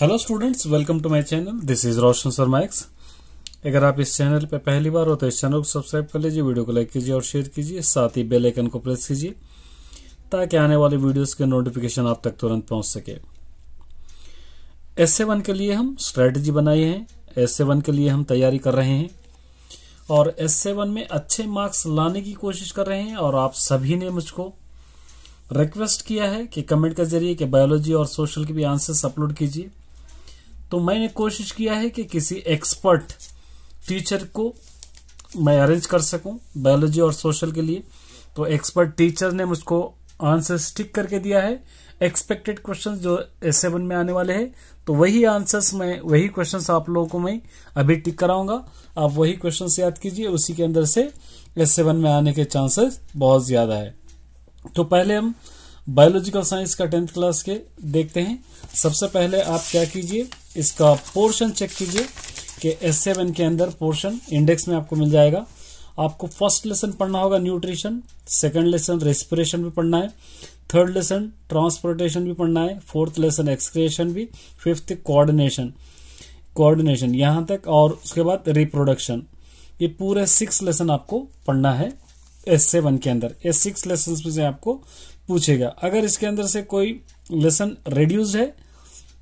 hello students welcome to my channel this is Roshan Sharma एक्स अगर आप इस चैनल पर पहली बार हो तो इस चैनल को सब्सक्राइब कर लीजिए वीडियो को लाइक कीजिए और शेयर कीजिए साथ ही बेल आइकन को प्रेस कीजिए ताकि आने वाले वीडियोस के नोटिफिकेशन आप तक तुरंत पहुंच सके एस ए वन के लिए हम स्ट्रैटेजी बनाई है एस ए वन के लिए हम तैयारी कर रहे हैं और एस से वन में अच्छे मार्क्स लाने की कोशिश कर रहे हैं और आप सभी ने मुझको रिक्वेस्ट किया है कि कमेंट के जरिए कि बायोलॉजी और सोशल के भी आंसर्स अपलोड कीजिए तो मैंने कोशिश किया है कि किसी एक्सपर्ट टीचर को मैं अरेंज कर सकूं बायोलॉजी और सोशल के लिए तो एक्सपर्ट टीचर ने मुझको आंसर स्टिक करके दिया है एक्सपेक्टेड क्वेश्चन जो एस सेवन में आने वाले हैं तो वही आंसर्स मैं वही क्वेश्चंस आप लोगों को मैं अभी टिक कराऊंगा आप वही क्वेश्चंस याद कीजिए उसी के अंदर से एस सेवन में आने के चांसेस बहुत ज्यादा है तो पहले हम बायोलॉजिकल साइंस का टेंथ क्लास के देखते हैं सबसे पहले आप क्या कीजिए इसका पोर्शन चेक कीजिए कि एस सेवन के अंदर पोर्शन इंडेक्स में आपको मिल जाएगा आपको फर्स्ट लेसन पढ़ना होगा न्यूट्रिशन सेकंड लेसन रेस्पिरेशन भी पढ़ना है थर्ड लेसन ट्रांसपोर्टेशन भी पढ़ना है फोर्थ लेसन एक्सक्रिएशन भी फिफ्थ कोऑर्डिनेशन कोऑर्डिनेशन यहां तक और उसके बाद रिप्रोडक्शन ये पूरे सिक्स लेसन आपको पढ़ना है एस सेवन के अंदर ये सिक्स लेसन में से आपको पूछेगा अगर इसके अंदर से कोई लेसन रिड्यूज है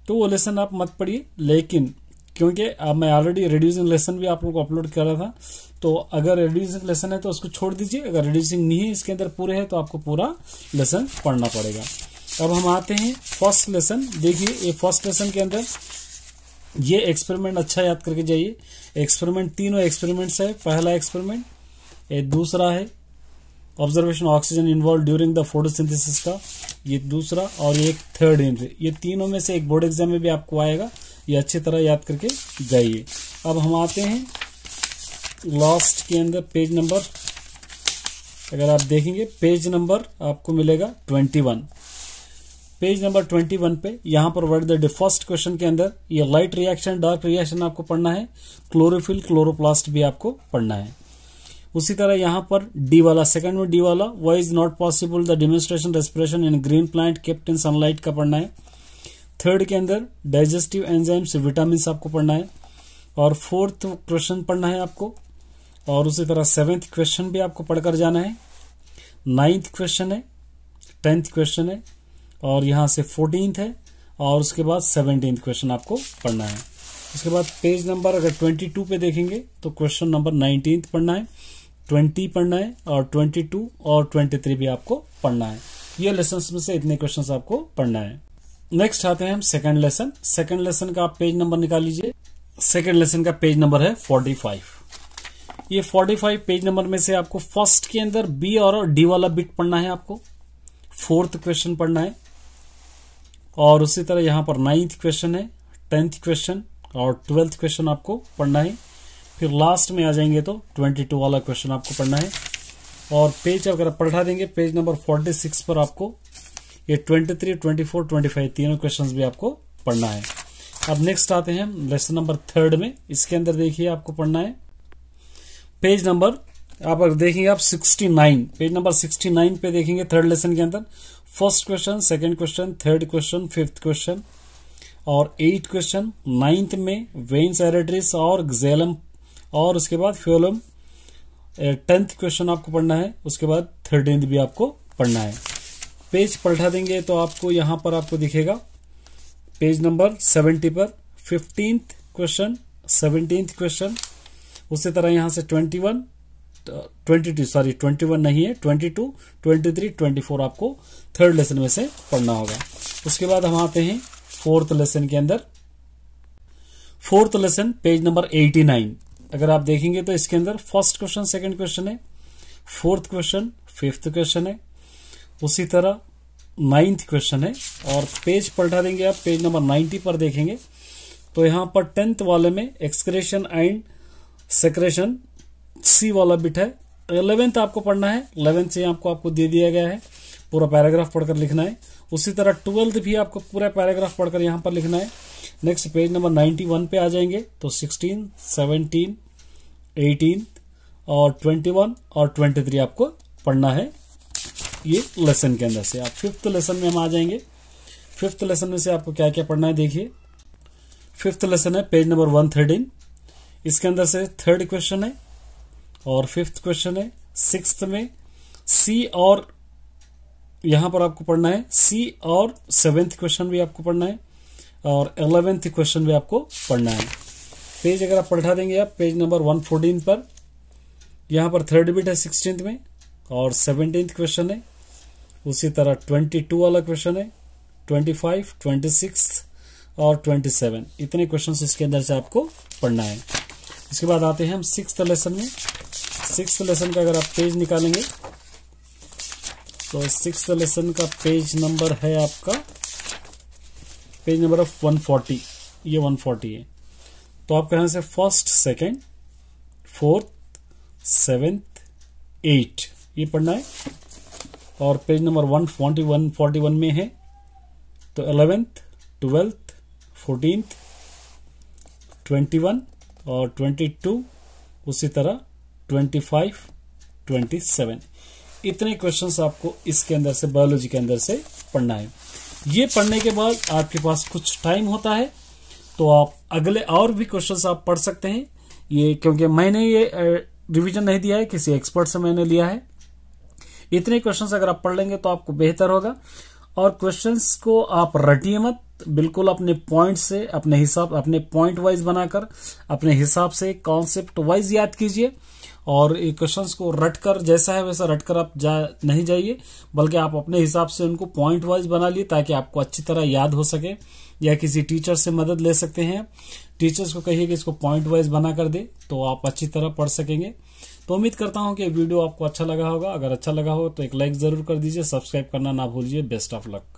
तो वो लेसन आप मत पढ़िए लेकिन क्योंकि मैं ऑलरेडी रिड्यूसिंग लेसन भी आप लोगों को अपलोड कर रहा था तो अगर रिड्यूसिंग लेसन है तो उसको छोड़ दीजिए अगर रिड्यूसिंग नहीं है इसके अंदर पूरे है तो आपको पूरा लेसन पढ़ना पड़ेगा अब हम आते हैं फर्स्ट लेसन देखिए ये फर्स्ट लेसन के अंदर ये एक्सपेरिमेंट अच्छा याद करके जाइए एक्सपेरिमेंट तीनों एक्सपेरिमेंट्स है पहला एक्सपेरिमेंट दूसरा है observation oxygen involve during the photosynthesis का ये दूसरा और एक थर्ड एंट्री ये तीनों में से एक बोर्ड एग्जाम में भी आपको आएगा ये अच्छी तरह याद करके जाइए अब हम आते हैं लास्ट के अंदर पेज नंबर अगर आप देखेंगे पेज नंबर आपको मिलेगा twenty one page number twenty one पे यहाँ पर वर्ड द फर्स्ट क्वेश्चन के अंदर ये लाइट रिएक्शन डार्क रिएक्शन आपको पढ़ना है क्लोरोफिल क्लोरोप्लास्ट भी आपको पढ़ना है उसी तरह यहाँ पर डी वाला सेकंड में डी वाला Y is not possible the demonstration respiration in green plant kept in sunlight का पढ़ना है थर्ड के अंदर डाइजेस्टिव एंजाइम्स विटामिन आपको पढ़ना है और फोर्थ क्वेश्चन पढ़ना है आपको और उसी तरह सेवेंथ क्वेश्चन भी आपको पढ़कर जाना है नाइन्थ क्वेश्चन है टेंथ क्वेश्चन है और यहाँ से फोर्टींथ है और उसके बाद सेवनटीन्थ क्वेश्चन आपको पढ़ना है उसके बाद पेज नंबर अगर ट्वेंटी टू पे देखेंगे तो क्वेश्चन नंबर नाइनटीन पढ़ना है ट्वेंटी पढ़ना है और ट्वेंटी टू और ट्वेंटी थ्री भी आपको पढ़ना है ये लेसन में से इतने क्वेश्चन आपको पढ़ना है नेक्स्ट आते हैं हम सेकेंड लेसन सेकेंड लेसन का आप पेज नंबर निकाल लीजिए सेकेंड लेसन का पेज नंबर है फोर्टी फाइव ये फोर्टी फाइव पेज नंबर में से आपको फर्स्ट के अंदर बी और डी वाला बिट पढ़ना है आपको फोर्थ क्वेश्चन पढ़ना है और उसी तरह यहाँ पर नाइन्थ क्वेश्चन है टेंथ क्वेश्चन और ट्वेल्थ क्वेश्चन आपको पढ़ना है फिर लास्ट में आ जाएंगे तो ट्वेंटी टू वाला क्वेश्चन आपको पढ़ना है और पेज अगर आप पढ़ा देंगे पेज नंबर फोर्टी सिक्स पर आपको ये twenty three twenty four twenty five तीनों क्वेश्चन भी आपको पढ़ना है अब नेक्स्ट आते हैं लेसन नंबर थर्ड में इसके अंदर देखिए आपको पढ़ना है पेज नंबर आप अगर देखेंगे आप 69 पेज नंबर 69 पे देखेंगे थर्ड लेसन के अंदर first question second question third question fifth question और एट क्वेश्चन नाइन्थ में वेन्स एरेट्रिस और गजेलम और उसके बाद फ्योलम टेंथ क्वेश्चन आपको पढ़ना है उसके बाद थर्टीन भी आपको पढ़ना है पेज पलटा देंगे तो आपको यहां पर आपको दिखेगा पेज नंबर सेवेंटी पर फिफ्टींथ क्वेश्चन सेवनटीन क्वेश्चन उसी तरह यहां से twenty one twenty two sorry twenty one नहीं है twenty two twenty three twenty four आपको थर्ड लेसन में से पढ़ना होगा उसके बाद हम आते हैं फोर्थ लेसन के अंदर fourth lesson page number eighty nine अगर आप देखेंगे तो इसके अंदर फर्स्ट क्वेश्चन सेकंड क्वेश्चन है फोर्थ क्वेश्चन फिफ्थ क्वेश्चन है उसी तरह नाइन्थ क्वेश्चन है और पेज पलटा देंगे आप पेज नंबर नाइन्टी पर देखेंगे तो यहाँ पर टेंथ वाले में एक्सक्रेशन एंड सेक्रेशन सी वाला बिट है इलेवेंथ आपको पढ़ना है इलेवेंथ से आपको आपको दे दिया गया है पूरा पैराग्राफ पढ़कर लिखना है उसी तरह ट्वेल्थ भी आपको पूरा पैराग्राफ पढ़कर यहां पर लिखना है नेक्स्ट पेज नंबर 91 पे आ जाएंगे तो 16, 17, 18 और 21 और 23 आपको पढ़ना है ये लेसन के अंदर से आप फिफ्थ लेसन में हम आ जाएंगे फिफ्थ लेसन में से आपको क्या क्या पढ़ना है देखिए फिफ्थ लेसन है पेज नंबर वन थर्टीन इसके अंदर से थर्ड क्वेश्चन है और फिफ्थ क्वेश्चन है सिक्स में सी और यहां पर आपको पढ़ना है सी और सेवेंथ क्वेश्चन भी आपको पढ़ना है और एलेवेंथ क्वेश्चन भी आपको पढ़ना है पेज अगर आप पलटा देंगे आप पेज नंबर वन फोर्टीन पर यहाँ पर थर्ड बिट है सिक्सटीन में और सेवनटीन क्वेश्चन है उसी तरह ट्वेंटी टू वाला क्वेश्चन है ट्वेंटी फाइव ट्वेंटी सिक्स और ट्वेंटी सेवन इतने क्वेश्चन इसके अंदर से आपको पढ़ना है इसके बाद आते हैं हम सिक्स लेसन में सिक्स लेसन का अगर आप पेज निकालेंगे तो सिक्स लेसन का पेज नंबर है आपका पेज नंबर ऑफ 140 ये 140 है तो आप कहा से first second fourth seventh eight ये पढ़ना है और page number one forty one forty one में है तो eleventh twelfth fourteenth twenty one और ट्वेंटी टू उसी तरह ट्वेंटी फाइव ट्वेंटी सेवन इतने क्वेश्चंस आपको इसके अंदर से बायोलॉजी के अंदर से पढ़ना है ये पढ़ने के बाद आपके पास कुछ टाइम होता है तो आप अगले और भी क्वेश्चन आप पढ़ सकते हैं ये क्योंकि मैंने ये रिवीजन नहीं दिया है किसी एक्सपर्ट से मैंने लिया है इतने क्वेश्चंस अगर आप पढ़ लेंगे तो आपको बेहतर होगा और क्वेश्चंस को आप रटिए मत बिल्कुल अपने पॉइंट से अपने हिसाब अपने पॉइंट वाइज बनाकर अपने हिसाब से कॉन्सेप्ट वाइज याद कीजिए और इक्वेशंस को रट कर जैसा है वैसा रट कर आप जा नहीं जाइए बल्कि आप अपने हिसाब से उनको पॉइंट वाइज बना लिए ताकि आपको अच्छी तरह याद हो सके या किसी टीचर से मदद ले सकते हैं टीचर्स को कहिए कि इसको पॉइंट वाइज बना कर दे तो आप अच्छी तरह पढ़ सकेंगे तो उम्मीद करता हूं कि वीडियो आपको अच्छा लगा होगा अगर अच्छा लगा हो तो एक लाइक जरूर कर दीजिए सब्सक्राइब करना ना भूलिए बेस्ट ऑफ लक